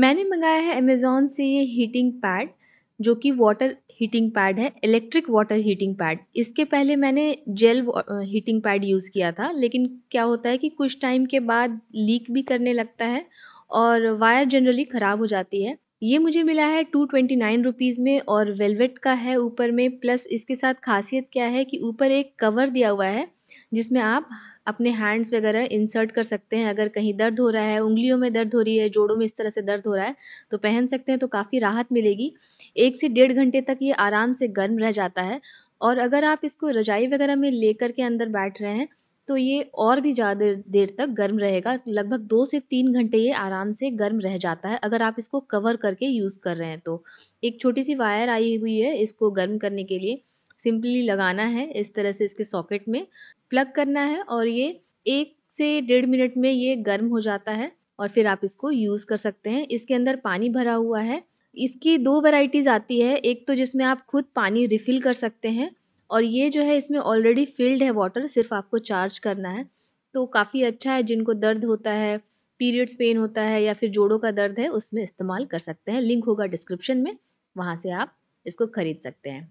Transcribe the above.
मैंने मंगाया है अमेज़ोन से ये हीटिंग पैड जो कि वाटर हीटिंग पैड है इलेक्ट्रिक वाटर हीटिंग पैड इसके पहले मैंने जेल हीटिंग पैड यूज़ किया था लेकिन क्या होता है कि कुछ टाइम के बाद लीक भी करने लगता है और वायर जनरली ख़राब हो जाती है ये मुझे मिला है टू ट्वेंटी नाइन रुपीज़ में और वेलवेट का है ऊपर में प्लस इसके साथ खासियत क्या है कि ऊपर एक कवर दिया हुआ है जिसमें आप अपने हैंड्स वगैरह इंसर्ट कर सकते हैं अगर कहीं दर्द हो रहा है उंगलियों में दर्द हो रही है जोड़ों में इस तरह से दर्द हो रहा है तो पहन सकते हैं तो काफ़ी राहत मिलेगी एक से डेढ़ घंटे तक ये आराम से गर्म रह जाता है और अगर आप इसको रजाई वगैरह में लेकर के अंदर बैठ रहे हैं तो ये और भी ज़्यादा देर तक गर्म रहेगा लगभग दो से तीन घंटे ये आराम से गर्म रह जाता है अगर आप इसको कवर करके यूज़ कर रहे हैं तो एक छोटी सी वायर आई हुई है इसको गर्म करने के लिए सिंपली लगाना है इस तरह से इसके सॉकेट में प्लग करना है और ये एक से डेढ़ मिनट में ये गर्म हो जाता है और फिर आप इसको यूज़ कर सकते हैं इसके अंदर पानी भरा हुआ है इसकी दो वैरायटीज़ आती है एक तो जिसमें आप खुद पानी रिफ़िल कर सकते हैं और ये जो है इसमें ऑलरेडी फिल्ड है वाटर सिर्फ आपको चार्ज करना है तो काफ़ी अच्छा है जिनको दर्द होता है पीरियड्स पेन होता है या फिर जोड़ों का दर्द है उसमें इस्तेमाल कर सकते हैं लिंक होगा डिस्क्रिप्शन में वहाँ से आप इसको ख़रीद सकते हैं